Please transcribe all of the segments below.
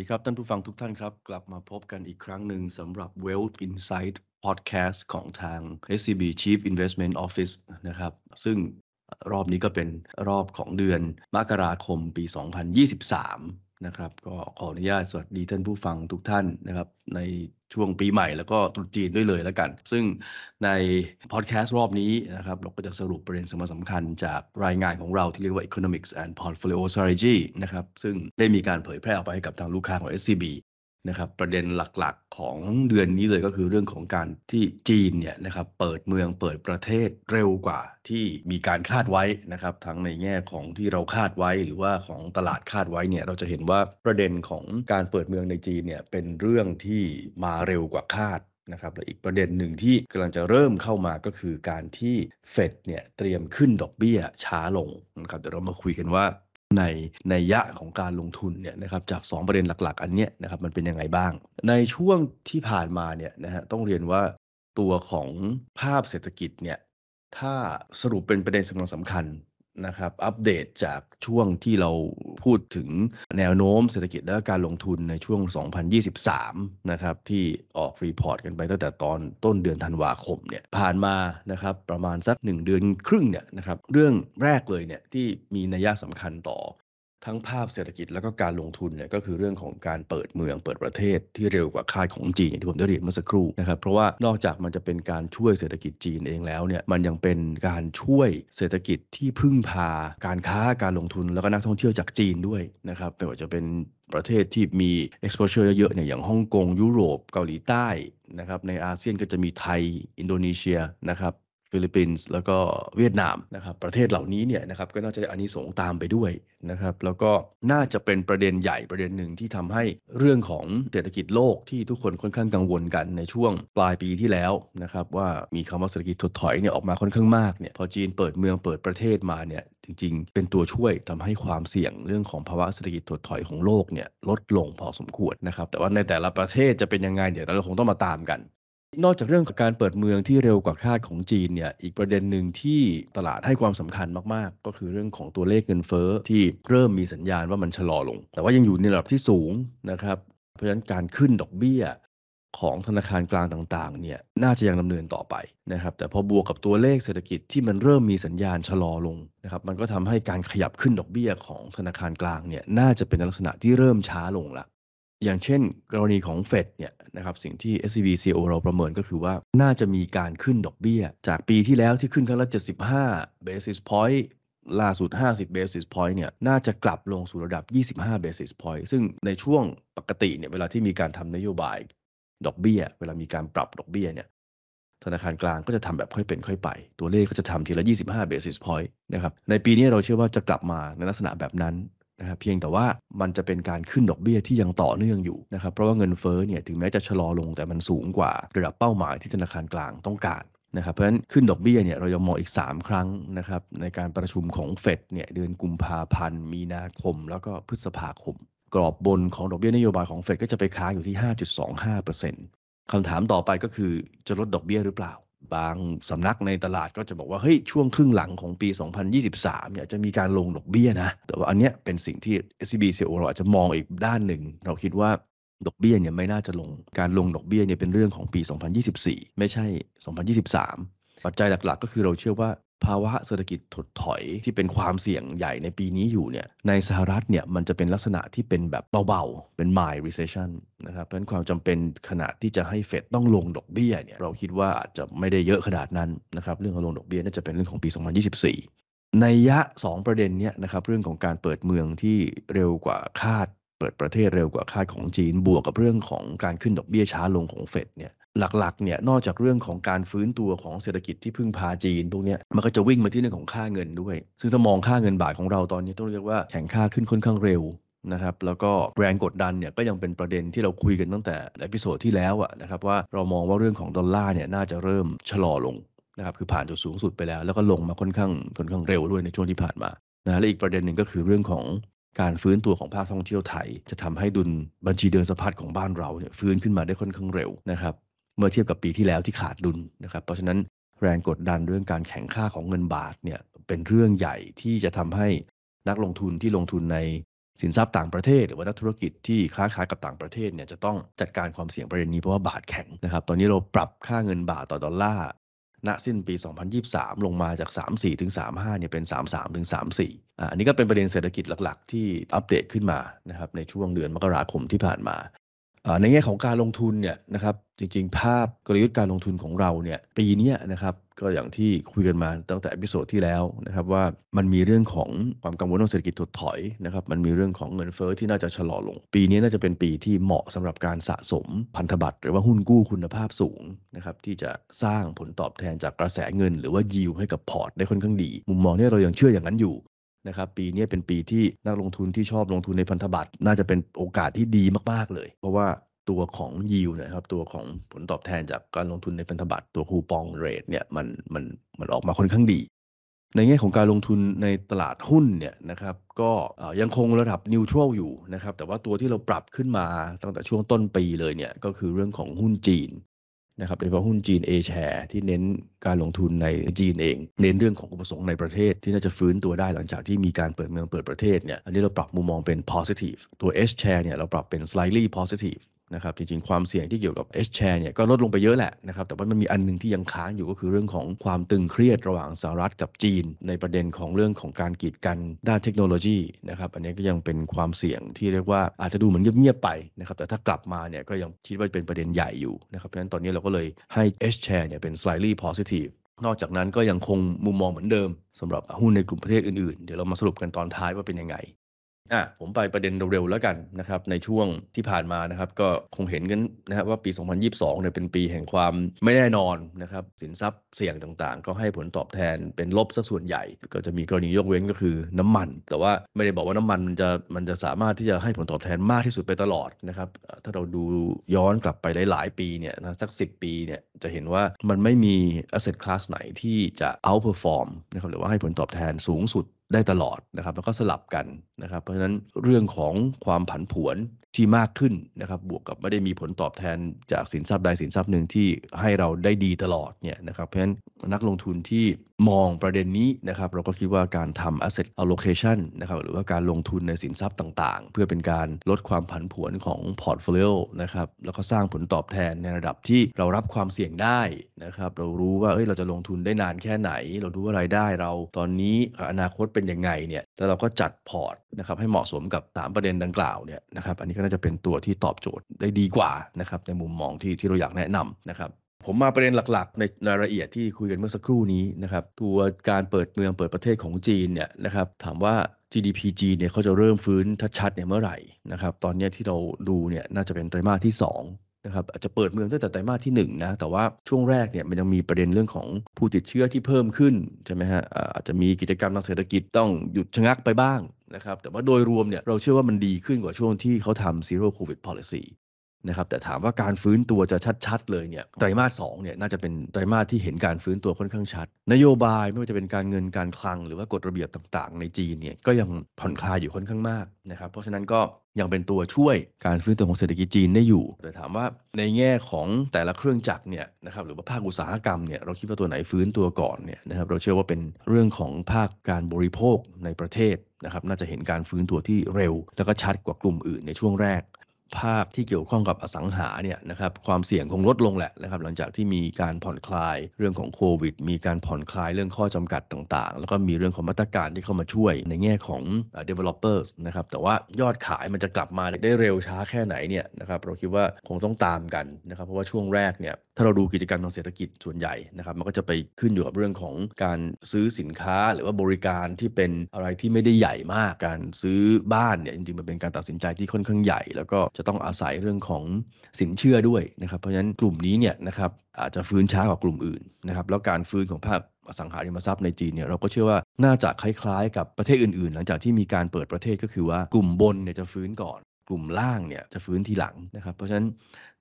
ดีครับ ท่านผู้ฟังทุกท่านครับ กลับมาพบกันอีกครั้งหนึ่งสำหรับ Wealth Insight Podcast ของทาง SCB Chief Investment Office นะครับซึ่งรอบนี้ก็เป็นรอบของเดือนมกราคมปี 2023นะครับก็ขออนุญาตสวัสดีท่านผู้ฟังทุกท่านนะครับในช่วงปีใหม่แล้วก็ตรุษจีนด้วยเลยแล้วกัน ซึ่งในพอดแคสต์รอบนี้นะครับเราก็จะสรุปประเด็นสำคัญสำคัญจากรายงานของเราที่เรียกว่า Economics and Portfolio Strategy นะครับซึ่งได้มีการเผยแพร่ออกไปให้กับทางลูกค้าของ SCB ะครับประเด็นหลักๆของเดือนนี้เลยก็คือเรื่องของการที่จีนเนี่ยนะครับเปิดเมืองเปิดประเทศเร็วกว่าที่มีการคาดไว้นะครับทั้งในแง่ของที่เราคาดไว้หรือว่าของตลาดคาดไว้เนี่ยเราจะเห็นว่าประเด็นของการเปิดเมืองในจีนเนี่ยเป็นเรื่องที่มาเร็วกว่าคาดนะครับและอีกประเด็นหนึ่งที่กำลังจะเริ่มเข้ามาก็คือการที่เฟดเนี่ยเตรียมขึ้นดอกเบี้ยช้าลงนะครับเดี๋ยวเรามาคุยกันว่าในในยะของการลงทุนเนี่ยนะครับจาก 2 ประเด็นหลักๆ อันเนี้ยนะครับมันเป็นยังไงบ้าง ในช่วงที่ผ่านมาเนี่ยนะฮะต้องเรียนว่าตัวของภาพเศรษฐกิจเนี่ยถ้าสรุปเป็นประเด็นสำคัญสำคัญนะครับอัปเดตจากช่วงที่เราพูดถึงแนวโน้มเศรษฐกิจและการลงทุนในช่วง 2023 นะครับที่ออกรีพอร์ตกันไปตั้งแต่ตอนต้นเดือนธันวาคมเนี่ยผ่านมานะครับประมาณสัก1เดือนครึ่งเนี่ยนะครับเรื่องแรกเลยเนี่ยที่มีนัยสำคัญต่อทั้งภาพเศรษฐกิจแล้วก็การลงทุนเนี่ยก็คือเรื่องของการเปิดเมืองเปิดประเทศที่เร็วกว่าคาดของจีนอย่างที่ผมได้เรียนเมื่อสักครู่นะครับ เพราะว่านอกจากมันจะเป็นการช่วยเศรษฐกิจจีนเองแล้วเนี่ยมันยังเป็นการช่วยเศรษฐกิจที่พึ่งพาการค้าการลงทุนแล้วก็นักท่องเที่ยวจากจีนด้วยนะครับไม่ว่าจะเป็นประเทศที่มี exposure เยอะๆเนี่ยอย่างฮ่องกงยุโรปเกาหลีใต้นะครับในอาเซียนก็จะมีไทย อินโดนีเซียนะครับฟิลิปปินส์แล้วก็เวียดนามนะครับประเทศเหล่านี้เนี่ยนะครับก็น่าจะอันนี้ส่งตามไปด้วยนะครับแล้วก็น่าจะเป็นประเด็นใหญ่ประเด็นหนึ่งที่ทำให้เรื่องของเศรษฐกิจโลกที่ทุกคนค่อนข้างกังวลกันในช่วงปลายปีที่แล้วนะครับว่ามีคำว่าเศรษฐกิจถดถอยเนี่ยออกมาค่อนข้างมากเนี่ยพอจีนเปิดเมืองเปิดประเทศมาเนี่ยจริง ๆ เป็นตัวช่วยทำให้ความเสี่ยงเรื่องของภาวะเศรษฐกิจถดถอยของโลกเนี่ยลดลงพอสมควรนะครับแต่ว่าในแต่ละประเทศจะเป็นยังไงเดี๋ยวเราคงต้องมาตามกันนอกจากเรื่องของการเปิดเมืองที่เร็วกว่าคาดของจีนเนี่ย อีกประเด็นหนึ่งที่ตลาดให้ความสำคัญมาก ๆ ก็คือเรื่องของตัวเลขเงินเฟ้อที่เริ่มมีสัญญาณว่ามันชะลอลง แต่ว่ายังอยู่ในระดับที่สูง นะครับ เพราะฉะนั้นการขึ้นดอกเบี้ยของธนาคารกลางต่างๆ เนี่ย น่าจะยังดำเนินต่อไปนะครับ แต่พอบวกกับตัวเลขเศรษฐกิจที่มันเริ่มมีสัญญาณชะลอลงนะครับ มันก็ทำให้การขยับขึ้นดอกเบี้ยของธนาคารกลางเนี่ย น่าจะเป็นลักษณะที่เริ่มช้าลงละอย่างเช่นกรณีของเฟดเนี่ยนะครับสิ่งที่ s b CO เราประเมินก็คือว่าน่าจะมีการขึ้นดอกเบี้ย จากปีที่แล้วที่ขึ้นครั้งละ 75 basis point ล่าสุด50 basis point เนี่ย น่าจะกลับลงสู่ระดับ 25 basis point ซึ่งในช่วงปกติเนี่ยเวลาที่มีการทำนโยบาย ดอกเบี้ยเวลามีการปรับดอกเบี้ยเนี่ยธนาคารกลางก็จะทำแบบค่อยเป็นค่อยไป ตัวเลขก็จะทำทีละ 25 basis point นะครับในปีนี้เราเชื่อว่าจะกลับมาในลักษณะแบบนั้นนะับเพียงแต่ว่ามันจะเป็นการขึ้นดอกเบี้ยที่ยังต่อเนื่องอยู่นะครับเพราะว่าเงินเฟ้อเนี่ยถึงแม้จะชะลอลง แต่มันสูงกว่า ระดับเป้าหมายที่ธนาคารกลางต้องการนะครับเพราะฉะนั้นขึ้นดอกเบี้ยเนี่ยเรายังมองอีก 3 ครั้งนะครับในการประชุมของเฟดเนี่ยเดือนกุมภาพันธ์ มีนาคมแล้วก็พฤษภาคม กรอบบนของดอกเบี้ยนโยบายของเฟดก็จะไปค้างอยู่ที่5.25%คำถามต่อไปก็คือจะลดดอกเบี้ยหรือเปล่าบางสำนักในตลาดก็จะบอกว่าเฮ้ยช่วงครึ่งหลังของปี 2023 เนี่ยจะมีการลงดอกเบี้ยนะ แต่ว่าอันเนี้ยเป็นสิ่งที่ SCB CO เราอาจจะมองอีกด้านหนึ่ง เราคิดว่าดอกเบี้ยเนี่ยไม่น่าจะลงการลงดอกเบี้ยเนี่ยเป็นเรื่องของปี 2024 ไม่ใช่ 2023 ปัจจัยหลักๆ ก็คือเราเชื่อว่าภาวะเศรษฐกิจถดถอยที่เป็นความเสี่ยงใหญ่ในปีนี้อยู่เนี่ยในสหรัฐเนี่ยมันจะเป็นลักษณะที่เป็นแบบเบาๆ เป็น mild recession นะครับเพราะนั้นความจำเป็นขนาดที่จะให้เฟดต้องลงดอกเบี้ยเนี่ยเราคิดว่าอาจจะไม่ได้เยอะขนาดนั้นนะครับเรื่องของลงดอกเบี้ยน่าจะเป็นเรื่องของปี 2024 ในยะ 2 ประเด็นเนี่ยนะครับเรื่องของการเปิดเมืองที่เร็วกว่าคาด เปิดประเทศเร็วกว่าคาดของจีนบวกกับเรื่องของการขึ้นดอกเบี้ยช้าลงของเฟดเนี่ยหลักๆ เนี่ย นอกจากเรื่องของการฟื้นตัวของเศรษฐกิจที่พึ่งพาจีนพวกนี้มันก็จะวิ่งมาที่เรื่องของค่าเงินด้วย ซึ่งถ้ามองค่าเงินบาทของเราตอนนี้ต้องเรียกว่าแข็งค่าขึ้นค่อนข้างเร็วนะครับ แล้วก็แรงกดดันเนี่ยก็ยังเป็นประเด็นที่เราคุยกันตั้งแต่ในพิโซดที่แล้วอะนะครับว่าเรามองว่าเรื่องของดอลลาร์เนี่ยน่าจะเริ่มชะลอลงนะครับคือผ่านจุดสูงสุดไปแล้ว แล้วก็ลงมาค่อนข้างค่อนข้างเร็วด้วยในช่วงที่ผ่านมานะและอีกประเด็นหนึ่งก็คือเรื่องของการฟื้นตัวของภาคท่องเที่ยวไทยจะทำให้ดุลบัญชีเดินสะพัดของบ้านเราเนี่ยฟื้นขึ้นมาได้ค่อนข้างเร็วนะครับเมื่อเทียบกับปีที่แล้วที่ขาดดุลนะครับ เพราะฉะนั้นแรงกดดันเรื่องการแข่งค่าของเงินบาทเนี่ยเป็นเรื่องใหญ่ที่จะทำให้นักลงทุนที่ลงทุนในสินทรัพย์ต่างประเทศหรือว่านักธุรกิจที่ค้าขายกับต่างประเทศเนี่ยจะต้องจัดการความเสี่ยงประเด็นนี้เพราะว่าบาทแข็งนะครับตอนนี้เราปรับค่าเงินบาทต่อดอลลาร์ณสิ้นปี 2023 ลงมาจาก 34 ถึง 35 เนี่ยเป็น 33 ถึง 34อันนี้ก็เป็นประเด็นเศรษฐกิจหลักๆ ที่อัปเดตขึ้นมานะครับในช่วงเดือนมกราคมที่ผ่านมาในแง่ของการลงทุนเนี่ยนะครับจริง ๆ ภาพกลยุทธ์การลงทุนของเราเนี่ยปีนี้นะครับก็อย่างที่คุยกันมาตั้งแต่อพิโซดที่แล้วนะครับว่ามันมีเรื่องของความกังวลเรื่งเศรษฐกิจถดถอยนะครับมันมีเรื่องของเงินเฟอ้อที่น่าจะชะลอลง ปีนี้น่าจะเป็นปีที่เหมาะสำหรับการสะสมพันธบัตรหรือว่าหุ้นกู้คุณภาพสูงนะครับที่จะสร้างผลตอบแทนจากกระแสเงิน หรือว่ายิวให้กับพอร์ตได้ค่อนข้างดีมุมมองนี้เรายังเชื่ออย่างนั้นอยู่นะครับปีนี้เป็นปีที่นักลงทุนที่ชอบลงทุนในพันธบัตรน่าจะเป็นโอกาสที่ดีมาก ๆเลย เพราะว่าตัวของยิวนะครับตัวของผลตอบแทนจากการลงทุนในพันธบัตรตัวคูปองเรทเนี่ยมันมันมันออกมาค่อนข้างดี ในแง่ของการลงทุนในตลาดหุ้นเนี่ยนะครับก็ยังคงระดับนิวทรัลอยู่นะครับแต่ว่าตัวที่เราปรับขึ้นมาตั้งแต่ช่วงต้นปีเลยเนี่ยก็คือเรื่องของหุ้นจีนนะครับโดยเฉพาะหุ้นจีนเอแชร์ที่เน้นการลงทุนในจีนเอง เน้นเรื่องของอุปสงค์ในประเทศ ที่น่าจะฟื้นตัวได้หลังจากที่มีการเปิดเมืองเปิดประเทศเนี่ยอันนี้เราปรับมุมมองเป็น positive ตัว S share เนี่ยเราปรับเป็น slightly positive นะครับจริงๆ ความเสี่ยงที่เกี่ยวกับ S share เนี่ยก็ลดลงไปเยอะแหละนะครับ แต่ว่ามันมีอันนึงที่ยังค้างอยู่ก็คือเรื่องของความตึงเครียดระหว่างสหรัฐกับจีน ในประเด็นของเรื่องของการกีดกันด้านเทคโนโลยีนะครับ อันนี้ก็ยังเป็นความเสี่ยงที่เรียกว่า อาจจะดูเหมือนเงียบๆไปนะครับ แต่ถ้ากลับมาเนี่ยก็ยังคิดว่าเป็นประเด็นใหญ่อยู่นะครับ เพราะฉะนั้นตอนนี้เราก็เลยให้ S share เนี่ยเป็น slightly positive นอกจากนั้นก็ยังคงมุมมองเหมือนเดิมสำหรับหุ้นในกลุ่มประเทศอื่นๆ เดี๋ยวเรามาสรุปกันตอนท้ายว่าเป็นยังไงอ่ะผมไปประเด็นเร็วๆแล้วกันนะครับในช่วงที่ผ่านมานะครับก็คงเห็นกันนะครับว่าปี 2022เนี่ยเป็นปีแห่งความไม่แน่นอนนะครับสินทรัพย์เสี่ยงต่างๆ ก็ให้ผลตอบแทนเป็นลบสักส่วนใหญ่ ก็จะมีกรณียกเว้นก็คือน้ำมัน แต่ว่าไม่ได้บอกว่าน้ำมันมันจะมันจะสามารถที่จะให้ผลตอบแทนมากที่สุดไปตลอดนะครับถ้าเราดูย้อนกลับไปหลายๆปีเนี่ยนะสัก 10 ปีเนี่ยจะเห็นว่ามันไม่มี asset class ไหนที่จะ outperform นะครับหรือว่าให้ผลตอบแทนสูงสุดได้ตลอดนะครับแล้วก็สลับกันนะครับเพราะฉะนั้นเรื่องของความผันผวนที่มากขึ้นนะครับบวกกับไม่ได้มีผลตอบแทนจากสินทรัพย์ใดสินทรัพย์หนึ่งที่ให้เราได้ดีตลอดเนี่ยนะครับเพราะฉะนั้นนักลงทุนที่มองประเด็นนี้นะครับเราก็คิดว่าการทำ asset allocation นะครับหรือว่าการลงทุนในสินทรัพย์ต่างๆ เพื่อเป็นการลดความผันผวนของพอร์ตโฟลิโอนะครับแล้วก็สร้างผลตอบแทนในระดับที่เรารับความเสี่ยงยงได้นะครับเรารู้ว่าเอ้ยเราจะลงทุนได้นานแค่ไหนเรารู้ว่ารายได้เรา ตอนนี้อนาคตเป็นยังไงเนี่ยแล้วเราก็จัดพอร์ตนะครับให้เหมาะสมกับ3ประเด็นดังกล่าวเนี่ยนะครับอันนี้ก็น่าจะเป็นตัวที่ตอบโจทย์ได้ดีกว่านะครับในมุมมองที่ที่เราอยากแนะนำนะครับผมมาประเด็นหลักๆ ในรายละเอียดที่คุยกันเมื่อสักครู่นี้นะครับตัวการเปิดเมืองเปิดประเทศของจีนเนี่ยนะครับถามว่า GDP จีนเนี่ยเขาจะเริ่มฟื้นทัชัดเนี่ยเมื่อไหร่นะครับตอนนี้ที่เราดูเนี่ยน่าจะเป็นไตรมาสที่ 2นะครับอาจจะเปิดเมืองตั้งแต่ไตรมาสที่ 1 นะ แต่ว่าช่วงแรกเนี่ยมันยังมีประเด็นเรื่องของผู้ติดเชื้อที่เพิ่มขึ้น ใช่ไหมฮะอาจจะมีกิจกรรมทางเศรษฐกิจต้องหยุดชะงักไปบ้างนะครับแต่ว่าโดยรวมเนี่ยเราเชื่อว่ามันดีขึ้นกว่าช่วงที่เขาทำซีโร่โควิดพ o l i c y นะครับแต่ถามว่าการฟื้นตัวจะชัดๆ เลยเนี่ยไตรมาสสเนี่ยน่าจะเป็นไตรมาสที่เห็นการฟื้นตัวค่อนข้างชัด นโยบายไม่ว่าจะเป็นการเงินการคลังหรือว่ากฎระเบียบต่างๆ ในจีนเนี่ยก็ยังผ่อนคลายอยู่ค่อนข้างมากนะครับเพราะฉะนั้นก็ยังเป็นตัวช่วยการฟื้นตัวของเศรษฐกิจจีนได้อยู่ แต่ถามว่าในแง่ของแต่ละเครื่องจักรเนี่ยนะครับหรือว่าภาคอุตสาหกรรมเนี่ยเราคิดว่าตัวไหนฟื้นตัวก่อนเนี่ยนะครับเราเชื่อว่าเป็นเรื่องของภาคการบริโภคในประเทศนะครับน่าจะเห็นการฟื้นตัวที่เร็ว แล้วก็ชัดกว่ากลุ่มอื่นในช่วงแรกภาพที่เกี่ยวข้องกับอสังหาเนี่ยนะครับความเสี่ยงคงลดลงแหละนะครับหลังจากที่มีการผ่อนคลายเรื่องของโควิดมีการผ่อนคลายเรื่องข้อจำกัดต่าง ๆ แล้วก็มีเรื่องของมาตรการที่เข้ามาช่วยในแง่ของ developers นะครับแต่ว่ายอดขายมันจะกลับมาได้เร็วช้าแค่ไหนเนี่ยนะครับเราคิดว่าคงต้องตามกันนะครับเพราะว่าช่วงแรกเนี่ยถ้าเราดูกิจการทางเศรษฐกิจส่วนใหญ่นะครับมันก็จะไปขึ้นอยู่กับเรื่องของการซื้อสินค้าหรือว่าบริการที่เป็นอะไรที่ไม่ได้ใหญ่มากการซื้อบ้านเนี่ยจริงๆมันเป็นการตัดสินใจที่ค่อนข้างใหญ่ แล้วก็จะต้องอาศัยเรื่องของสินเชื่อด้วยนะครับเพราะฉะนั้นกลุ่มนี้เนี่ยนะครับอาจจะฟื้นช้ากว่ากลุ่มอื่นนะครับแล้วการฟื้นของภาคอสังหาริมทรัพย์ในจีนเนี่ยเราก็เชื่อว่าน่าจะคล้ายๆ กับประเทศอื่น ๆ หลังจากที่มีการเปิดประเทศก็คือว่ากลุ่มบนเนี่ยจะฟื้นก่อนกลุ่มล่างเนี่ยจะฟื้นทีหลังนะครับเพราะฉะนั้น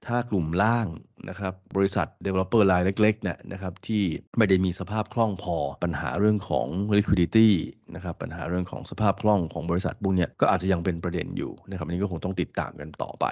ถ้ากลุ่มล่างนะครับ บริษัท developer รายเล็กๆเนี่ยนะครับที่ไม่ได้มีสภาพคล่องพอปัญหาเรื่องของ liquidity นะครับปัญหาเรื่องของสภาพคล่องของบริษัทพวกเนี้ยก็อาจจะยังเป็นประเด็นอยู่นะครับอันนี้ก็คงต้องติดตามกันต่อไป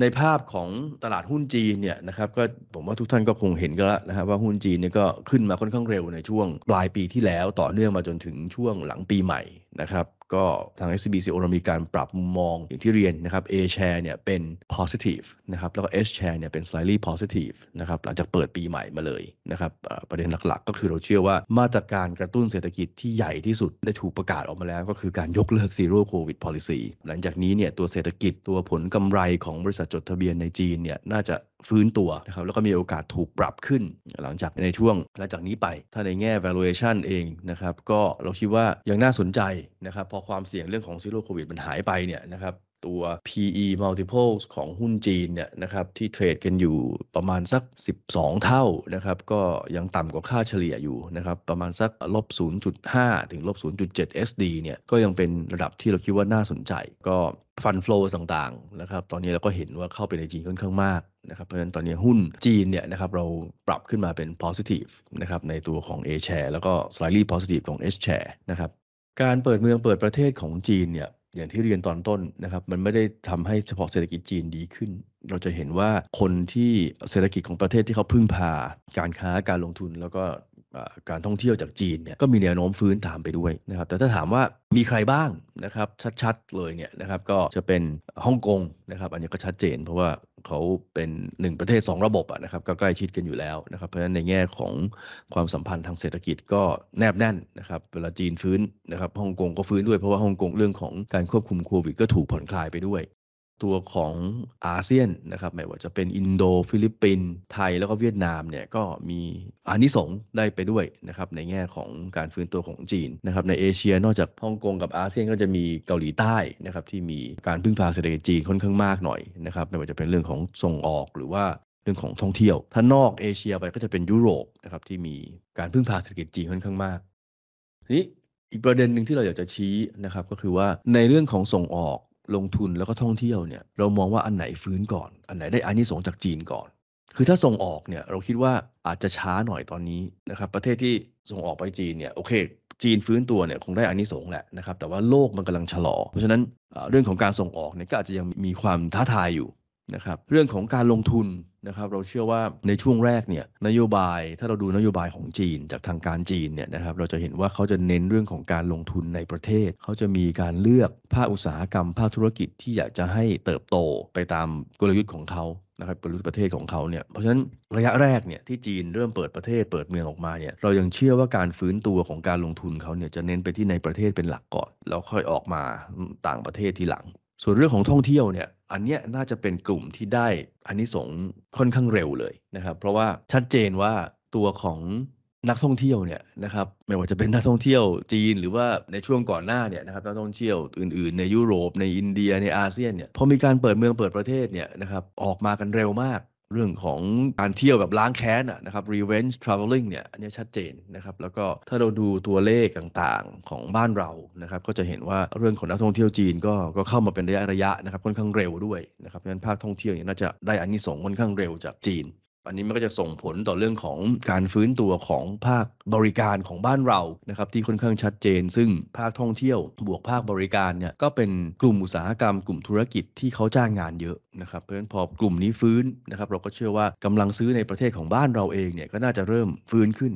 ในภาพของตลาดหุ้นจีนเนี่ยนะครับก็ผมว่าทุกท่านก็คงเห็นกันแล้วนะครับว่าหุ้นจีนเนี่ยก็ขึ้นมาค่อนข้างเร็วในช่วงปลายปีที่แล้ว ต่อเนื่องมาจนถึงช่วงหลังปีใหม่นะครับก็ทาง SBCO เรามีการปรับมุมมองอย่างที่เรียนนะครับ A share เนี่ยเป็น positive นะครับแล้วก็ S share เนี่ยเป็น slightly positive นะครับหลังจากเปิดปีใหม่มาเลยนะครับประเด็นหลักๆ ก็คือเราเชื่อว่ามาตรการกระตุ้นเศรษฐกิจที่ใหญ่ที่สุดได้ถูกประกาศออกมาแล้ว ก็คือการยกเลิก zero covid policy หลังจากนี้เนี่ยตัวเศรษฐกิจตัวผลกำไรของบริษัทจดทะเบียนในจีนเนี่ยน่าจะฟื้นตัวนะครับแล้วก็มีโอกาสถูกปรับขึ้นหลังจากในช่วง หลังจากนี้ไป ถ้าในแง่ valuation เองนะครับ ก็เราคิดว่ายังน่าสนใจนะครับ พอความเสี่ยงเรื่องของซีโร่โควิดมันหายไปเนี่ยนะครับตัว PE multiples ของหุ้นจีนเนี่ยนะครับที่เทรดกันอยู่ประมาณสัก 12 เท่านะครับก็ยังต่ำกว่าค่าเฉลี่ยอยู่นะครับประมาณสักลบ 0.5 ถึงลบ 0.7 SD เนี่ย ก็ยังเป็นระดับที่เราคิดว่าน่าสนใจ ก็ฟันฟลูต่างๆนะครับตอนนี้เราก็เห็นว่าเข้าไปในจีนค่อนข้างมากนะครับเพราะฉะนั้นตอนนี้หุ้นจีนเนี่ยนะครับเราปรับขึ้นมาเป็น positive นะครับในตัวของ A share แล้วก็ slightly positive ของ S share นะครับการเปิดเมืองเปิดประเทศของจีนเนี่ยอย่างที่เรียนตอนต้นนะครับมันไม่ได้ทำให้เฉพาะเศรษฐกิจจีนดีขึ้น เราจะเห็นว่าคนที่เศรษฐกิจของประเทศที่เขาพึ่งพา การค้าการลงทุนแล้วก็การท่องเที่ยวจากจีนเนี่ยก็มีแนวโน้มฟื้นตามไปด้วยนะครับแต่ถ้าถามว่ามีใครบ้างนะครับชัดๆ เลยเนี่ยนะครับก็จะเป็นฮ่องกงนะครับอันนี้ก็ชัดเจน เพราะว่าเขาเป็นหนึ่งประเทศ 2 ระบบะนะครับก็ใกล้ชิดกันอยู่แล้วนะครับเพราะฉะนั้นในแง่ของความสัมพันธ์ทางเศรษฐกิจก็แนบแน่นนะครับเวลาจีนฟื้นนะครับฮ่องกงก็ฟื้นด้วยเพราะว่าฮ่องกงเรื่องของการควบคุมโควิดก็ถูกผ่อนคลายไปด้วยตัวของอาเซียนนะครับไม่ว่าจะเป็นอินโดฟิลิปปินส์ไทยแล้วก็เวียดนามเนี่ยก็มีอานิสงส์ได้ไปด้วยนะครับในแง่ของการฟื้นตัวของจีนนะครับในเอเชียนอกจากฮ่องกงกับอาเซียนก็จะมีเกาหลีใต้นะครับที่มีการพึ่งพาเศรษฐกิจจีนค่อนข้างมากหน่อยนะครับไม่ว่าจะเป็นเรื่องของส่งออกหรือว่าเรื่องของท่องเที่ยว ถ้านอกเอเชียไปก็จะเป็นยุโรปนะครับที่มีการพึ่งพาเศรษฐกิจจีนค่อนข้างมากนี่อีกประเด็นหนึ่งที่เราอยากจะชี้นะครับก็คือว่าในเรื่องของส่งออกลงทุนแล้วก็ท่องเที่ยวเนี่ยเรามองว่าอันไหนฟื้นก่อนอันไหนได้อานิสงจากจีนก่อน คือถ้าส่งออกเนี่ยเราคิดว่าอาจจะช้าหน่อยตอนนี้นะครับประเทศที่ส่งออกไปจีนเนี่ยโอเคจีนฟื้นตัวเนี่ยคงได้อานิสงแหละนะครับแต่ว่าโลกมันกำลังชะลอ เพราะฉะนั้นเรื่องของการส่งออกเนี่ยก็อาจจะยังมีความท้าทายอยู่นะครับเรื่องของการลงทุนนะครับเราเชื่อว่าในช่วงแรกเนี่ยนโยบายถ้าเราดูนโยบายของจีนจากทางการจีนเนี่ยนะครับเราจะเห็นว่าเขาจะเน้นเรื่องของการลงทุนในประเทศ เขาจะมีการเลือกภาคอุตสาหกรรมภาคธุรกิจที่อยากจะให้เติบโตไปตามกลยุทธ์ของเขานะครับกลยุทธ์ประเทศของเขาเนี่ยเพราะฉะนั้นระยะแรกเนี่ย ที่จีนเริ่มเปิดประเทศเปิดเมืองออกมาเนี่ยเรายังเชื่อว่าการฟื้นตัวของการลงทุนเขาเนี่ยจะเน้นไปที่ในประเทศเป็นหลักก่อนแล้วค่อยออกมาต่างประเทศทีหลังส่วนเรื่องของท่องเที่ยวเนี่ย อันเนี้ยน่าจะเป็นกลุ่มที่ได้อันนี้สงค่อนข้างเร็วเลยนะครับ เพราะว่าชัดเจนว่าตัวของนักท่องเที่ยวเนี่ยนะครับไม่ว่าจะเป็นนักท่องเที่ยวจีน หรือว่าในช่วงก่อนหน้าเนี่ยนะครับนักท่องเที่ยวอื่นๆ ในยุโรป ในอินเดียในอาเซียนเนี่ยพอมีการเปิดเมืองเปิดประเทศเนี่ยนะครับออกมากันเร็วมากเรื่องของการเที่ยวแบบล้างแค้นนะครับ revenge traveling เนี่ยอันนี้ชัดเจนนะครับแล้วก็ถ้าเราดูตัวเลขต่าง ๆ ของบ้านเรานะครับก็จะเห็นว่าเรื่องของนักท่องเที่ยวจีนก็ก็เข้ามาเป็นระยะระยะนะครับค่อนข้างเร็วด้วยนะครับเพราะฉะนั้นภาคท่องเที่ยวเนี่ยน่าจะได้อันนี้ส่งค่อนข้างเร็วจากจีนอันนี้มันก็จะส่งผลต่อเรื่องของการฟื้นตัวของภาคบริการของบ้านเรานะครับ ที่ค่อนข้างชัดเจน ซึ่งภาคท่องเที่ยวบวกภาคบริการเนี่ยก็เป็นกลุ่มอุตสาหกรรมกลุ่มธุรกิจที่เขาจ้างงานเยอะนะครับเพราะฉะนั้นพอกลุ่มนี้ฟื้นนะครับเราก็เชื่อว่ากำลังซื้อในประเทศของบ้านเราเองเนี่ยก็น่าจะเริ่มฟื้นขึ้น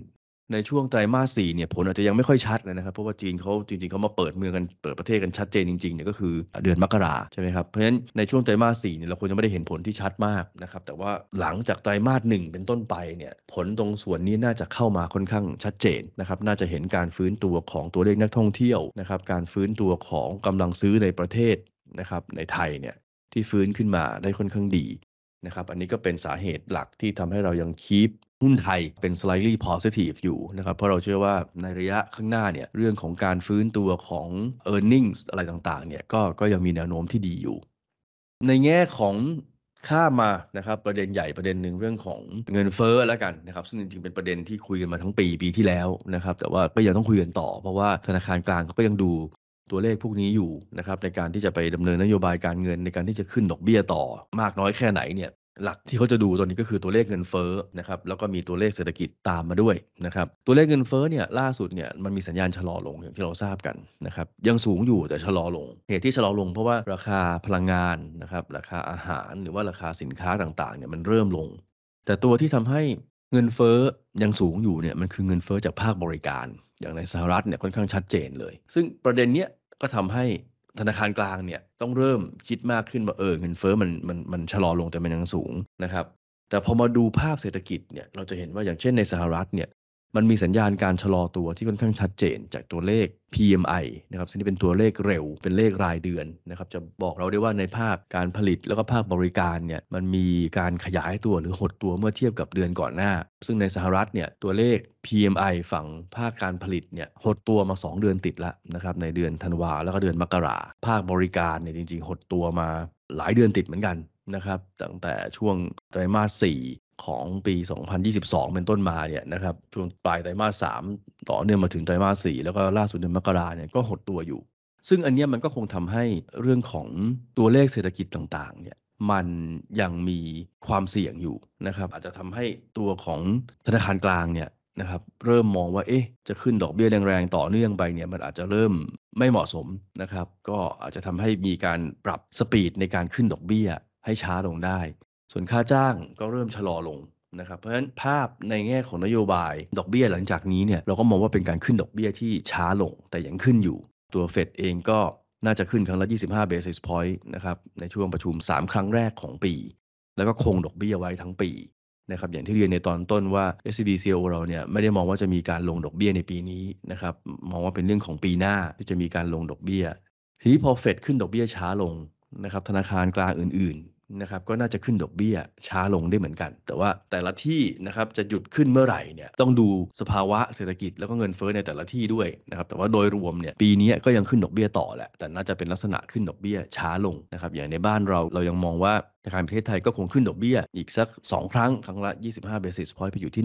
ในช่วงไตรมาสสี่เนี่ยผลอาจจะยังไม่ค่อยชัดเลยนะครับเพราะว่าจีนเขาจริง ๆเขามาเปิดเมืองกันเปิดประเทศกันชัดเจนจริงๆเนี่ยก็คือเดือนมกราใช่ไหมครับเพราะฉะนั้นในช่วงไตรมาสสี่เนี่ยเราควรจะไม่ได้เห็นผลที่ชัดมากนะครับแต่ว่าหลังจากไตรมาสหนึ่งเป็นต้นไปเนี่ยผลตรงส่วนนี้น่าจะเข้ามาค่อนข้างชัดเจนนะครับน่าจะเห็นการฟื้นตัวของตัวเลขนักท่องเที่ยวนะครับการฟื้นตัวของกำลังซื้อในประเทศนะครับในไทยเนี่ยที่ฟื้นขึ้นมาได้ค่อนข้างดีนะครับอันนี้ก็เป็นสาเหตุหลักที่ทำให้เรายังคีปหุ้นไทยเป็น slightly positive อยู่นะครับเพราะเราเชื่อว่าในระยะข้างหน้าเนี่ยเรื่องของการฟื้นตัวของ e a r n i n g ็อะไรต่างๆเนี่ยก็ก็ยังมีแนวโน้มที่ดีอยู่ ในแง่ของข้ามานะครับประเด็นใหญ่ประเด็นหนึ่งเรื่องของเงินเฟ้อแล้วกันนะครับซึ่งจริงๆเป็นประเด็นที่คุยกันมาทั้งปีปีที่แล้วนะครับแต่ว่าก็ยังต้องคุยกันต่อ เพราะว่าธนาคารกลางเขาก็ยังดูตัวเลขพวกนี้อยู่นะครับในการที่จะไปดำเนินนโยบายการเงินในการที่จะขึ้นดอกเบี้ยต่อ มากน้อยแค่ไหนเนี่ยหลักที่เขาจะดูตัวนี้ก็คือตัวเลขเงินเฟ้อนะครับ แล้วก็มีตัวเลขเศรษฐกิจตามมาด้วยนะครับตัวเลขเงินเฟ้อเนี่ยล่าสุดเนี่ยมันมีสัญญาณชะลอลงอย่างที่เราทราบกันนะครับยังสูงอยู่แต่ชะลอลง เหตุที่ชะลอลงเพราะว่าราคาพลังงานนะครับราคาอาหารหรือว่าราคาสินค้าต่างๆเนี่ยมันเริ่มลง แต่ตัวที่ทำให้เงินเฟ้อยังสูงอยู่เนี่ยมันคือเงินเฟ้อจากภาคบริการ อย่างในสหรัฐเนี่ยค่อนข้างชัดเจนเลย ซึ่งประเด็นเนี้ยก็ทำให้ธนาคารกลางเนี่ยต้องเริ่มคิดมากขึ้นว่าเออเงินเฟ้อมันมันมันชะลอลงแต่มันยังสูงนะครับแต่พอมาดูภาพเศรษฐกิจเนี่ยเราจะเห็นว่าอย่างเช่นในสหรัฐเนี่ยมันมีสัญญาณการชะลอตัวที่ค่อนข้างชัดเจนจากตัวเลข PMI นะครับซึ่งเป็นตัวเลขเร็ว เป็นเลขรายเดือนนะครับ จะบอกเราได้ว่าในภาคการผลิตแล้วก็ภาคบริการเนี่ย มันมีการขยายตัวหรือหดตัวเมื่อเทียบกับเดือนก่อนหน้า ซึ่งในสหรัฐเนี่ยตัวเลข PMI ฝั่งภาคการผลิตเนี่ยหดตัวมา 2 เดือนติดแล้วนะครับ ในเดือนธันวาแล้วก็เดือนมกรา ภาคบริการเนี่ยจริงๆ หดตัวมาหลายเดือนติดเหมือนกันนะครับ ตั้งแต่ช่วงไตรมาสสี่ของปี 2022 เป็นต้นมาเนี่ยนะครับ ช่วงปลายไตรมาส 3 ต่อเนื่องมาถึงไตรมาส 4 แล้วก็ล่าสุดเดือนมกราเนี่ยก็หดตัวอยู่ ซึ่งอันนี้มันก็คงทำให้เรื่องของตัวเลขเศรษฐกิจต่างๆเนี่ยมันยังมีความเสี่ยงอยู่นะครับ อาจจะทำให้ตัวของธนาคารกลางเนี่ยนะครับเริ่มมองว่า เอ๊ะ จะขึ้นดอกเบี้ยแรงๆ ต่อเนื่องไปเนี่ยมันอาจจะเริ่มไม่เหมาะสมนะครับ ก็อาจจะทำให้มีการปรับสปีดในการขึ้นดอกเบี้ย ให้ช้าลงได้ส่วนค่าจ้างก็เริ่มชะลอลงนะครับเพราะฉะนั้นภาพในแง่ของนโยบายดอกเบีย้ยหลังจากนี้เนี่ยเราก็มองว่าเป็นการขึ้นดอกเบีย้ยที่ช้าลงแต่ยังขึ้นอยู่ ตัวเฟดเองก็น่าจะขึ้นครั้งละ25 basis point นะครับในช่วงประชุม 3 ครั้งแรกของปี แล้วก็คงดอกเบีย้ยไว้ทั้งปีนะครับอย่างที่เรียนในตอนต้นว่า s b c o เราเนี่ยไม่ได้มองว่าจะมีการลงดอกเบีย้ยในปีนี้นะครับมองว่าเป็นเรื่องของปีหน้าที่จะมีการลงดอกเบีย้ย ทีนี้พอเฟดขึ้นดอกเบีย้ยช้าลงนะครับธนาคารกลางอื่นนะครับก็น่าจะขึ้นดอกเบี้ยช้าลงได้เหมือนกัน แต่ว่าแต่ละที่นะครับจะหยุดขึ้นเมื่อไหร่เนี่ยต้องดูสภาวะเศรษฐกิจ แล้วก็เงินเฟ้อในแต่ละที่ด้วยนะครับแต่ว่าโดยรวมเนี่ยปีนี้ก็ยังขึ้นดอกเบี้ยต่อแหละแต่น่าจะเป็นลักษณะขึ้นดอกเบี้ยช้าลงนะครับอย่างในบ้านเราเรายังมองว่าธนาคารประเทศไทยก็คงขึ้นดอกเบี้ยอีกสัก 2 ครั้งครั้งละ 25เบสิสพอยต์ไปอยู่ที่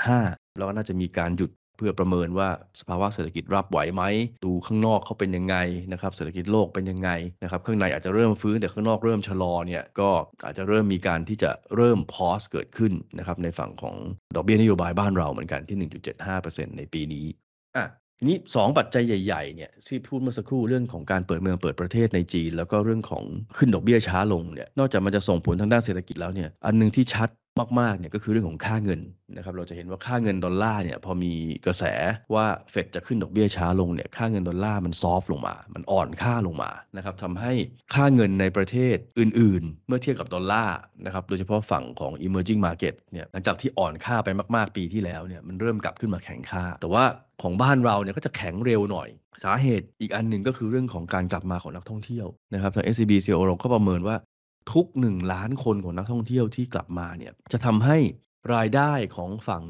1.75 แล้วก็น่าจะมีการหยุดเพื่อประเมินว่าสภาวะเศรษฐกิจรับไหวไหม ดูข้างนอกเขาเป็นยังไงนะครับเศรษฐกิจโลกเป็นยังไงนะครับข้างในอาจจะเริ่มฟื้น แต่ข้างนอกเริ่มชะลอเนี่ยก็อาจจะเริ่มมีการที่จะเริ่มพอสเกิดขึ้นนะครับในฝั่งของดอกเบี้ยนโยบายบ้านเราเหมือนกันที่ 1.75%ในปีนี้อ่ะนี้สองปัจจัยใหญ่ๆเนี่ยที่พูดเมื่อสักครู่เรื่องของการเปิดเมืองเปิดประเทศในจีนแล้วก็เรื่องของขึ้นดอกเบี้ยช้าลงเนี่ยนอกจากมันจะส่งผลทางด้านเศรษฐกิจแล้วเนี่ยอันนึงที่ชัดมากๆ เนี่ยก็คือเรื่องของค่าเงินนะครับ เราจะเห็นว่าค่าเงินดอลลาร์เนี่ยพอมีกระแสว่าเฟดจะขึ้นดอกเบี้ยช้าลงเนี่ยค่าเงินดอลลาร์มันซอฟ ลงมา มันอ่อนค่าลงมานะครับทำให้ค่าเงินในประเทศอื่นๆ เมื่อเทียบกับดอลลาร์นะครับโดยเฉพาะฝั่งของ emerging market เนี่ยหลังจากที่อ่อนค่าไปมากๆ ปีที่แล้วเนี่ยมันเริ่มกลับขึ้นมาแข็งค่า แต่ว่าของบ้านเราเนี่ยก็จะแข็งเร็วหน่อย สาเหตุอีกอันหนึ่งก็คือเรื่องของการกลับมาของนักท่องเที่ยวนะครับทาง SCB CEO เราก็ประเมินว่าทุก 1 ล้านคนของนักท่องเที่ยวที่กลับมาเนี่ยจะทำให้รายได้ของฝั่ง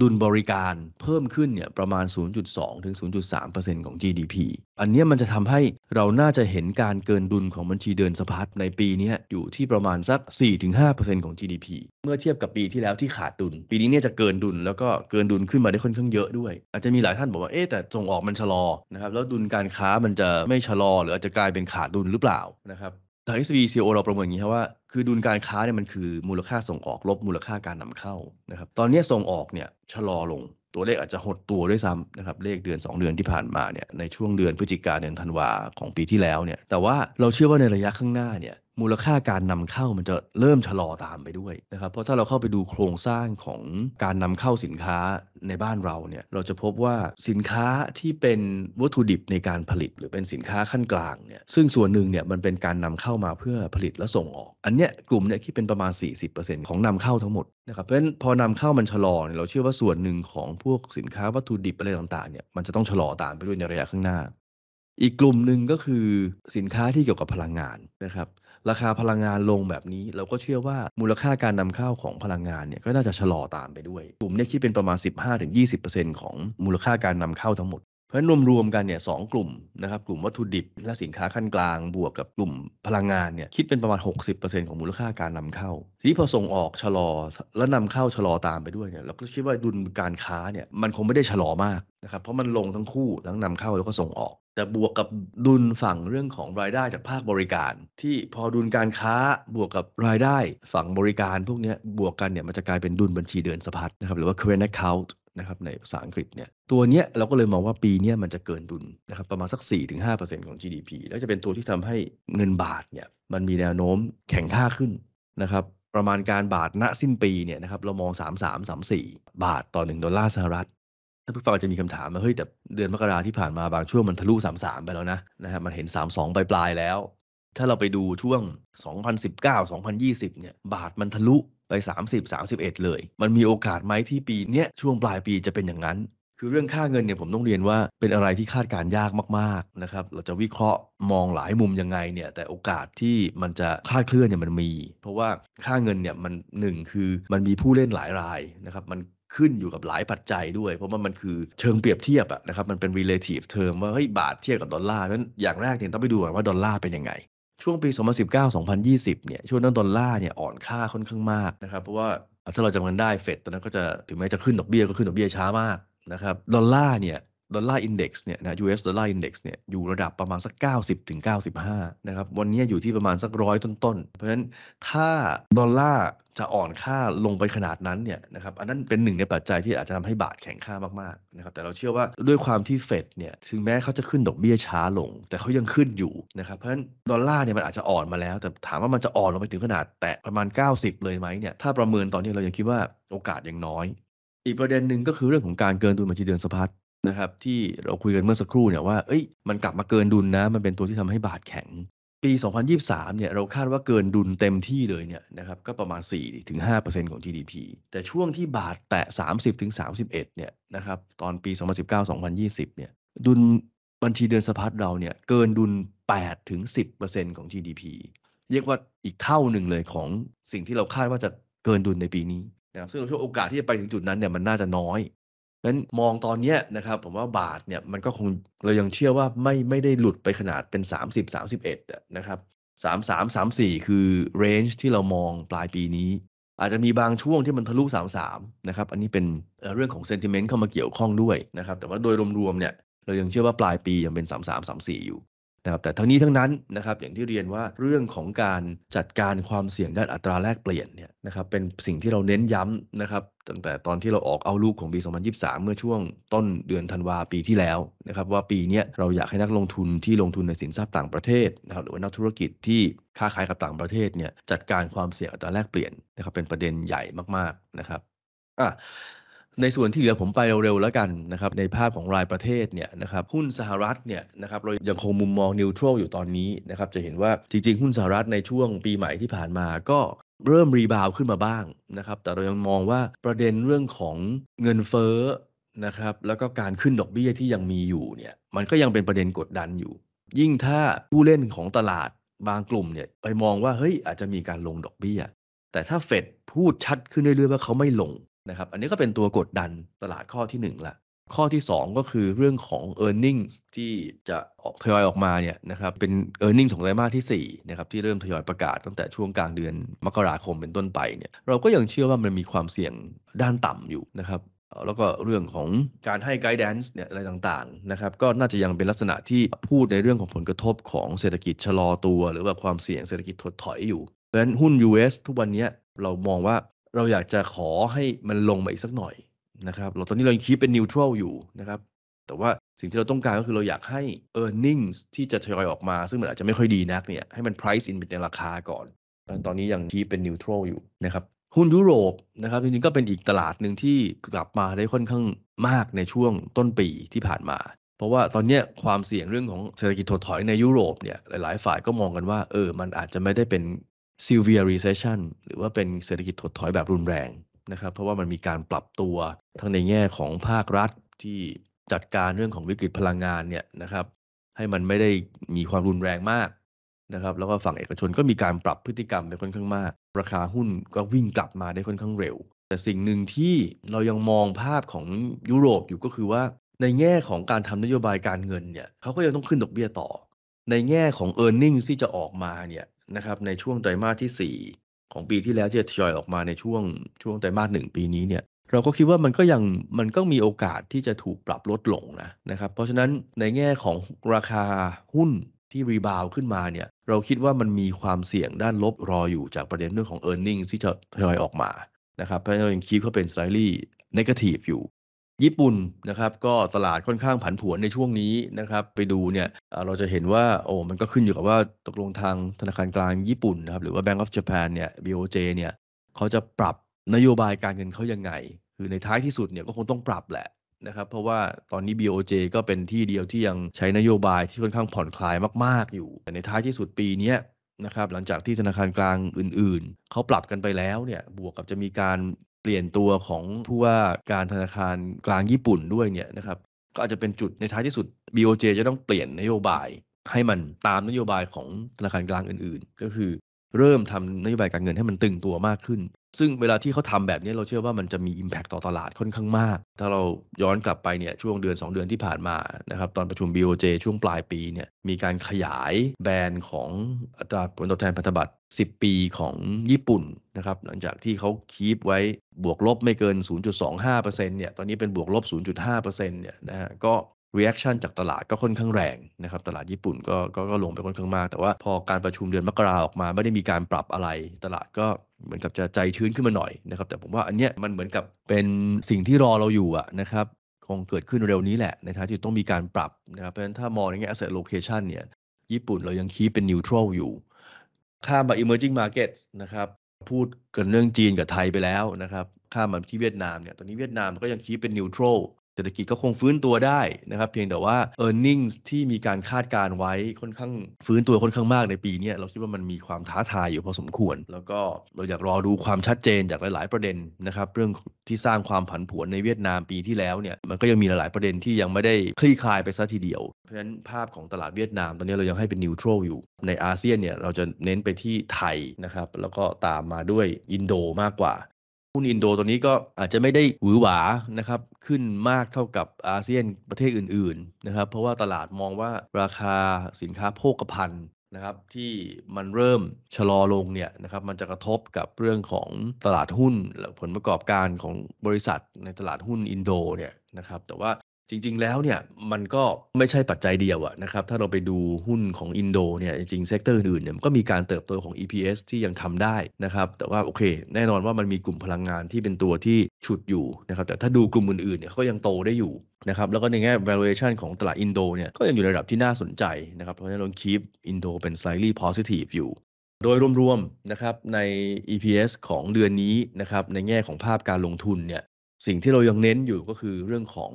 ดุลบริการเพิ่มขึ้นเนี่ยประมาณ 0.2 ถึง 0.3%ของ GDP อันนี้มันจะทำให้เราน่าจะเห็นการเกินดุลของบัญชีเดินสะพัดในปีนี้อยู่ที่ประมาณสัก4-5%ของ GDP เมื่อเทียบกับปีที่แล้วที่ขาดดุล ปีนี้เนี่ยจะเกินดุลแล้วก็เกินดุลขึ้นมาได้ค่อนข้างเยอะด้วยอาจจะมีหลายท่านบอกว่าเอ๊แต่ส่งออกมันชะลอนะครับแล้วดุลการค้ามันจะไม่ชะลอหรืออาจจะกลายเป็นขาดดุลหรือเปล่านะครับทาง SB c o เราประเมินอย่างนี้ครับว่า คือดุลการค้าเนี่ยมันคือมูลค่าส่งออกลบมูลค่าการนำเข้านะครับ ตอนนี้ส่งออกเนี่ยชะลอลง ตัวเลขอาจจะหดตัวด้วยซ้ำนะครับ เลขเดือน 2 เดือนที่ผ่านมาเนี่ย ในช่วงเดือนพฤศจิกาเดือนธันวาของปีที่แล้วเนี่ย แต่ว่าเราเชื่อว่าในระยะข้างหน้าเนี่ยมูลค่าการนำเข้ามันจะเริ่มชะลอตามไปด้วยนะครับ เพราะถ้าเราเข้าไปดูโครงสร้างของการนำเข้าสินค้าในบ้านเราเนี่ยเราจะพบว่าสินค้าที่เป็นวัตถุดิบในการผลิต หรือเป็นสินค้าขั้นกลางเนี่ย ซึ่งส่วนหนึ่งเนี่ยมันเป็นการนำเข้ามาเพื่อผลิตและส่งออก อันเนี้ยกลุ่มเนี่ยที่เป็นประมาณ 40%ของนำเข้าทั้งหมดนะครับเพราะฉะนั้นพอนำเข้ามันชะลอเนี่ยเราเชื่อว่าส่วนหนึ่งของพวกสินค้าวัตถุดิบอะไรต่างๆ เนี่ยมันจะต้องชะลอตามไปด้วยในระยะข้างหน้า อีกกลุ่มหนึ่งก็คือสินค้าที่เกี่ยวกับพลังงานนะครับราคาพลังงานลงแบบนี้ เราก็เชื่อว่า มูลค่าการนำเข้าของพลังงานเนี่ย ก็น่าจะชะลอตามไปด้วยกลุ่มนี้คิดเป็นประมาณ 15-20%ของมูลค่าการนำเข้าทั้งหมดราะั้นรวมกันเนี่ยสกลุ่มนะครับ กลุ่มวัตถุดิบ และสินค้าขั้นกลาง บวกกับกลุ่มพลังงานเนี่ยคิดเป็นประมาณ 60%ของมูลค่าการนำเข้า ทีนี้พอส่งออกชะลอและนำเข้าชะลอตามไปด้วยเนี่ยเราก็คิดว่าดุลการค้าเนี่ยมันคงไม่ได้ชะลอมากนะครับเพราะมันลงทั้งคู่ทั้งนำเข้าแล้วก็ส่งออก แต่บวกกับดุลฝั่งเรื่องของรายได้จากภาคบริการ ที่พอดุลการค้าบวกกับรายได้ฝั่งบริการ พวกนี้บวกกันเนี่ยมันจะกลายเป็นดุลบัญชีเดินสะพัดนะครับหรือว่า current account นะครับในภาษาอังกฤษเนี่ยตัวเนี้ยเราก็เลยมองว่าปีเนี้ยมันจะเกินดุลนะครับประมาณสัก 4-5%ของ GDP แล้วจะเป็นตัวที่ทำให้เงินบาทเนี่ยมันมีแนวโน้มแข็งค่าขึ้นนะครับประมาณการบาทณสิ้นปีเนี่ยนะครับเรามอง 3334 บาทต่อ 1ดอลลาร์สหรัฐท่านผู้ฟังจะมีคำถามว่าเฮ้ยแต่เดือนมกราที่ผ่านมาบางช่วงมันทะลุ 33 ไปแล้วนะนะครับมันเห็น32ปลายปลายแล้ว ถ้าเราไปดูช่วง2019 2020เนี่ยบาทมันทะลุไป30 31 เลย มันมีโอกาสไหมที่ปีเนี้ย ช่วงปลายปีจะเป็นอย่างนั้น คือเรื่องค่าเงินเนี่ยผมต้องเรียนว่าเป็นอะไรที่คาดการยากมากๆนะครับ เราจะวิเคราะห์มองหลายมุมยังไงเนี่ย แต่โอกาสที่มันจะคาดเคลื่อนเนี่ยมันมี เพราะว่าค่าเงินเนี่ยมันหนึ่งคือมันมีผู้เล่นหลายรายนะครับ มันขึ้นอยู่กับหลายปัจจัยด้วย เพราะว่ามันคือเชิงเปรียบเทียบอะนะครับ มันเป็น relative term ว่าเฮ้ยบาทเทียบกับดอลลาร์นั้นอย่างแรกเนี่ยต้องไปดูก่อนว่าดอลลาร์เป็นยังไงช่วงปี 2019-2020 เนี่ย ช่วงนั้น ดอลลาร์เนี่ยอ่อนค่าค่อนข้างมากนะครับ เพราะว่า ถ้าเราจำกันได้เฟดตอนนั้นก็จะถึงแม้จะขึ้นดอกเบี้ยก็ขึ้นดอกเบี้ยช้ามากนะครับดอลลาร์เนี่ยดอลลาร์อินเด็กซ์เนี่ยนะ US ดอลลาร์อินเด็กซ์เนี่ยอยู่ระดับประมาณสัก 90 ถึงเกนะครับ วันนี้อยู่ที่ประมาณสักร้อยต้นๆ เพราะฉะนั้นถ้าดอลลาร์จะอ่อนค่าลงไปขนาดนั้นเนี่ยนะครับอันนั้นเป็นหนึ่งในปัจจัยที่อาจจะทำให้บาทแข็งค่ามากๆนะครับแต่เราเชื่อว่าด้วยความที่เฟดเนี่ยถึงแม้เขาจะขึ้นดอกเบี้ยช้าลงแต่เขายังขึ้นอยู่นะครับเพราะฉะนั้นดอลลาร์เนี่ยมันอาจจะอ่อนมาแล้วแต่ถามว่ามันจะอ่อนลงไปถึงขนาดแตะประมาณ 90 เลยไหมเนี่ยถ้าประเมินตอนนี้เรายังคิดว่าโอกาสยังน้อยอีกประเด็นหนึ่งก็คือเรื่องของการเกินดุลบัญชีเดือนสะพัดนะครับที่เราคุยกันเมื่อสักครู่เนี่ยว่า เอ้ยมันกลับมาเกินดุลนนะ มันเป็นตัวที่ทำให้บาทแข็ง ปี 2023เนี่ยเราคาดว่าเกินดุลเต็มที่เลยเนี่ยนะครับก็ประมาณ4-5%ของ GDP แต่ช่วงที่บาทแตะ30-31 เนี่ยนะครับตอนปี 2019-2020 เนี่ยดุลบัญชีเดือนสะพัดเราเนี่ยเกินดุล8-10%ของ GDP เรียกว่าอีกเท่าหนึ่งเลยของสิ่งที่เราคาดว่าจะเกินดุลในปีนี้นะครับซึ่งเราเชื่อโอกาสที่จะไปถึงจุดนั้นเนี่ยมันน่าจะน้อยนั้นมองตอนเนี้ยนะครับผมว่าบาทเนี่ยมันก็คงเรายังเชื่อว่าไม่ไม่ได้หลุดไปขนาดเป็น 30 31นะครับ33 34 คือเรนจ์ที่เรามองปลายปีนี้ อาจจะมีบางช่วงที่มันทะลุ 33นะครับอันนี้เป็นเรื่องของเซนติเมนต์เข้ามาเกี่ยวข้องด้วยนะครับแต่ว่าโดยรวมๆเนี่ยเรายังเชื่อว่าปลายปียังเป็น 33 34 อยู่นะครับแต่ทั้งนี้ทั้งนั้นนะครับอย่างที่เรียนว่าเรื่องของการจัดการความเสี่ยงด้านอัตราแลกเปลี่ยนเนี่ยนะครับเป็นสิ่งที่เราเน้นย้ำนะครับ ตั้งแต่ตอนที่เราออกเอาลูกของปี 2023 เมื่อช่วง ต้นเดือนธันวาปีที่แล้วนะครับ ว่าปีนี้เราอยากให้นักลงทุนที่ลงทุนในสินทรัพย์ต่างประเทศนะครับ หรือว่านักธุรกิจที่ค้าขายกับต่างประเทศเนี่ย จัดการความเสี่ยงอัตราแลกเปลี่ยนนะครับ เป็นประเด็นใหญ่มากๆนะครับอ่ะในส่วนที่เหลือผมไปเร็วๆแล้วกันนะครับในภาพของรายประเทศเนี่ยนะครับหุ้นสหรัฐเนี่ยนะครับเรายังคงมุมมองนิวทรัลอยู่ตอนนี้นะครับจะเห็นว่าจริงๆ หุ้นสหรัฐในช่วงปีใหม่ที่ผ่านมาก็เริ่มรีบาวขึ้นมาบ้างนะครับแต่เรายังมองว่าประเด็นเรื่องของเงินเฟ้อนะครับแล้วก็การขึ้นดอกเบี้ยที่ยังมีอยู่เนี่ยมันก็ยังเป็นประเด็นกดดันอยู่ ยิ่งถ้าผู้เล่นของตลาดบางกลุ่มเนี่ยไปมองว่าเฮ้ยอาจจะมีการลงดอกเบี้ยแต่ถ้าเฟดพูดชัดขึ้นเรื่อยๆว่าเขาไม่ลงนะครับ อันนี้ก็เป็นตัวกดดันตลาดข้อที่ 1ละ ข้อที่ 2 ก็คือเรื่องของ e a r n i n g ที่จะออกทยอยออกมาเนี่ยนะครับ เป็น e a r n i n g ของไตรมาสที่4นะครับที่เริ่มทยอยประกาศตั้งแต่ช่วงกลางเดือนมกราคมเป็นต้นไปเนี่ย เราก็ยังเชื่อว่ามันมีความเสี่ยงด้านต่ำอยู่นะครับ แล้วก็เรื่องของการให้ไกด์แดนซ์เนี่ยอะไรต่างๆนะครับ ก็น่าจะยังเป็นลักษณะที่พูดในเรื่องของผลกระทบของเศรษฐกิจชะลอตัวหรือว่าความเสี่ยงเศรษฐกิจถดถอยอยู่ เพราะฉะนั้นหุ้น US ทุกวันนี้เรามองว่าเราอยากจะขอให้มันลงมาอีกสักหน่อยนะครับเราตอนนี้เรายังคีบเป็นนิวทรัลอยู่นะครับแต่ว่าสิ่งที่เราต้องการก็คือเราอยากให้ e a r n i n g ที่จะทยอยออกมาซึ่งมันอาจจะไม่ค่อยดีนักเนี่ยให้มัน price in เป็นในราคาก่อน ตอนนี้ยังคีบเป็นนิวทรัลอยู่นะครับหุ้นยุโรปนะครับจริงๆก็เป็นอีกตลาดหนึ่งที่กลับมาได้ค่อนข้างมากในช่วงต้นปีที่ผ่านมา เพราะว่าตอนนี้ความเสี่ยงเรื่องของเศรษฐกิจถดถอยในยุโรปเนี่ยหลายๆฝ่ายก็มองกันว่าเออมันอาจจะไม่ได้เป็น severe recession หรือว่าเป็นเศรษฐกิจถดถอยแบบรุนแรงนะครับ เพราะว่ามันมีการปรับตัวทั้งในแง่ของภาครัฐที่จัดการเรื่องของวิกฤตพลังงานเนี่ยนะครับ ให้มันไม่ได้มีความรุนแรงมากนะครับแล้วก็ฝั่งเอกชนก็มีการปรับพฤติกรรมไปค่อนข้างมาก ราคาหุ้นก็วิ่งกลับมาได้ค่อนข้างเร็ว แต่สิ่งหนึ่งที่เรายังมองภาพของยุโรปอยู่ก็คือว่าในแง่ของการทำนโยบายการเงินเนี่ยเขาก็ยังต้องขึ้นดอกเบี้ยต่อ ในแง่ของ e a r n i n g ที่จะออกมาเนี่ยนะครับในช่วงไตรมาสที่ 4 ของปีที่แล้วที่จะทยอยออกมาในช่วงช่วงไตรมาสหนึ่งปีนี้เนี่ยเราก็คิดว่ามันก็ยังมันก็มีโอกาสที่จะถูกปรับลดลงนะนะครับเพราะฉะนั้นในแง่ของราคาหุ้นที่รีบาวขึ้นมาเนี่ยเราคิดว่ามันมีความเสี่ยงด้านลบรออยู่จากประเด็นเรื่องของ e a r n i n g ที่จะทยอยออกมานะครับเพราะฉะนั้นเรายังคิดว่าเป็นสไลด์ t l y n e g a อยู่ญี่ปุ่นนะครับก็ตลาดค่อนข้างผันผวนในช่วงนี้นะครับไปดูเนี่ยเราจะเห็นว่าโอ้มันก็ขึ้นอยู่กับว่าตกลงทางธนาคารกลางญี่ปุ่นนะครับหรือว่า Bank of Japan เนี่ย BOJ เนี่ยเขาจะปรับนโยบายการเงินเขายังไง คือในท้ายที่สุดเนี่ยก็คงต้องปรับแหละนะครับเพราะว่าตอนนี้ BOJ ก็เป็นที่เดียวที่ยังใช้นโยบายที่ค่อนข้างผ่อนคลายมากๆอยู่แต่ในท้ายที่สุดปีนี้นะครับหลังจากที่ธนาคารกลางอื่น ๆเขาปรับกันไปแล้วเนี่ยบวกกับจะมีการเปลี่ยนตัวของผู้ว่าการธนาคารกลางญี่ปุ่นด้วยเนี่ยนะครับก็อาจจะเป็นจุดในท้ายที่สุด BOJ จะต้องเปลี่ยนนโยบายให้มันตามนโยบายของธนาคารกลางอื่น ๆ ก็คือเริ่มทำนโยบายการเงินให้มันตึงตัวมากขึ้น ซึ่งเวลาที่เขาทำแบบนี้เราเชื่อว่ามันจะมี Impact ต่อตลาดค่อนข้างมาก ถ้าเราย้อนกลับไปเนี่ยช่วงเดือน 2 เดือนที่ผ่านมานะครับตอนประชุม BOJ ช่วงปลายปีเนี่ยมีการขยายแบนของอัตราผลตอบแทนพันธบัตร10 ปีของญี่ปุ่นนะครับหลังจากที่เขาคีปไว้บวกลบไม่เกิน 0.25%เนี่ยตอนนี้เป็นบวกลบ 0.5%เนี่ยนะฮะก็รีแอคชั่นจากตลาดก็ค่อนข้างแรงนะครับตลาดญี่ปุ่นก็กก็ลงไปค่อนข้างมาก แต่ว่าพอการประชุมเดือนมกราออกมาไม่ได้มีการปรับอะไร ตลาดก็เหมือนกับจะใจชื้นขึ้นมาหน่อยนะครับแต่ผมว่าอันเนี้ยมันเหมือนกับเป็นสิ่งที่รอเราอยู่อะนะครับคงเกิดขึ้นเร็วนี้แหละนะครับที่ต้องมีการปรับนะครับ เพราะฉะนั้นถ้ามองในแง่ asset l o c a t i o n เนี่ยญี่ปุ่นเรายังคีเป็น neutral อยู่ข้ามมา emerging market นะครับพูดกันเรื่องจีนกับไทยไปแล้วนะครับข้ามมาที่เวียดนามเนี่ยตอนนี้เวียดนามก็ยังคีเป็น neutral เศรษฐกิจก็คงฟื้นตัวได้นะครับเพียงแต่ว่า e a r n i n g ที่มีการคาดการไว้ค่อนข้างฟื้นตัวค่อนข้างมากในปีนี้เราคิดว่ามันมีความท้าทายอยู่พอสมควร แล้วก็เราอยากรอดูความชัดเจนจากหลายๆประเด็นนะครับ เรื่องที่สร้างความผันผวนในเวียดนามปีที่แล้วเนี่ยมันก็ยังมีหลายๆประเด็นที่ยังไม่ได้คลี่คลายไปซะทีเดียว เพราะฉะนั้นภาพของตลาดเวียดนามตอนนี้เรายังให้เป็นนิวทรัลอยู่ในอาเซียนเนี่ยเราจะเน้นไปที่ไทยนะครับแล้วก็ตามมาด้วยอินโดมากกว่าหุ้นอินโดตัวนี้ก็อาจจะไม่ได้หวือหวานะครับขึ้นมากเท่ากับอาเซียนประเทศอื่นๆนะครับเพราะว่าตลาดมองว่าราคาสินค้าโภคภัณฑ์นะครับที่มันเริ่มชะลอลงเนี่ยนะครับมันจะกระทบกับเรื่องของตลาดหุ้นและผลประกอบการของบริษัทในตลาดหุ้นอินโดเนี่ยนะครับแต่ว่าจริง ๆ แล้วเนี่ยมันก็ไม่ใช่ปัจจัยเดียวอะนะครับถ้าเราไปดูหุ้นของอินโดเนี่ยจริงเซกเตอร์อื่นเนี่ยก็มีการเติบโตของ EPS ที่ยังทำได้นะครับแต่ว่าโอเคแน่นอนว่ามันมีกลุ่มพลังงานที่เป็นตัวที่ฉุดอยู่นะครับแต่ถ้าดูกลุ่มอื่นๆเนี่ยก็ยังโตได้อยู่นะครับแล้วก็ในแง่ valuation ของตลาดอินโดเนี่ยก็ยังอยู่ในระดับที่น่าสนใจนะครับเพราะฉะนั้นเราคีปอินโดเป็น slightly positive อยู่ โดยรวมๆนะครับใน EPS ของเดือนนี้นะครับในแง่ของภาพการลงทุนเนี่ยสิ่งที่เรายังเน้นอยู่ก็คือเรื่องของ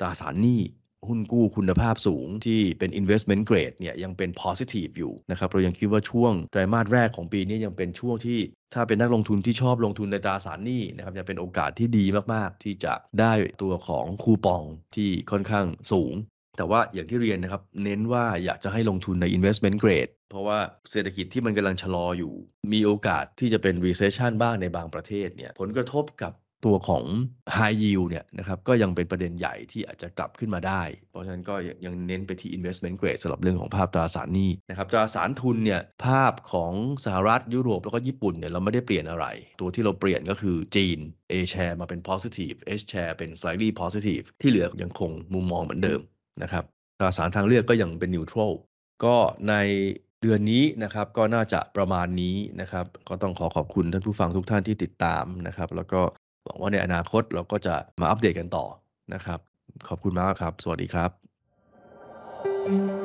ตราสารหนี้หุ้นกู้คุณภาพสูงที่เป็น investment grade เนี่ยยังเป็น positive อยู่นะครับเรายังคิดว่าช่วงไตรมาสแรกของปีนี้ยังเป็นช่วงที่ถ้าเป็นนักลงทุนที่ชอบลงทุนในตราสารหนี้นะครับจะเป็นโอกาสที่ดีมากๆ ที่จะได้ตัวของคูปองที่ค่อนข้างสูง แต่ว่าอย่างที่เรียนนะครับ เน้นว่าอยากจะให้ลงทุนใน investment grade เพราะว่าเศรษฐกิจที่มันกำลังชะลออยู่ มีโอกาสที่จะเป็น recession บ้างในบางประเทศเนี่ยผลกระทบกับตัวของ High Yield เนี่ยนะครับก็ยังเป็นประเด็นใหญ่ที่อาจจะกลับขึ้นมาได้ เพราะฉะนั้นก็ยังเน้นไปที่ investment grade สำหรับเรื่องของภาพตราสารหนี้นะครับตราสารทุนเนี่ยภาพของสหรัฐยุโรปแล้วก็ญี่ปุ่นเนี่ยเราไม่ได้เปลี่ยนอะไร ตัวที่เราเปลี่ยนก็คือจีน A share มาเป็น positive H share เป็น slightly positive ที่เหลือยังคงมุมมองเหมือนเดิมนะครับตราสารทางเลือกก็ยังเป็น neutral ก็ในเดือนนี้นะครับก็น่าจะประมาณนี้นะครับก็ต้องขอขอบคุณท่านผู้ฟังทุกท่านที่ติดตามนะครับแล้วก็หวังว่าในอนาคตเราก็จะมาอัปเดตกันต่อนะครับ ขอบคุณมากครับสวัสดีครับ thank you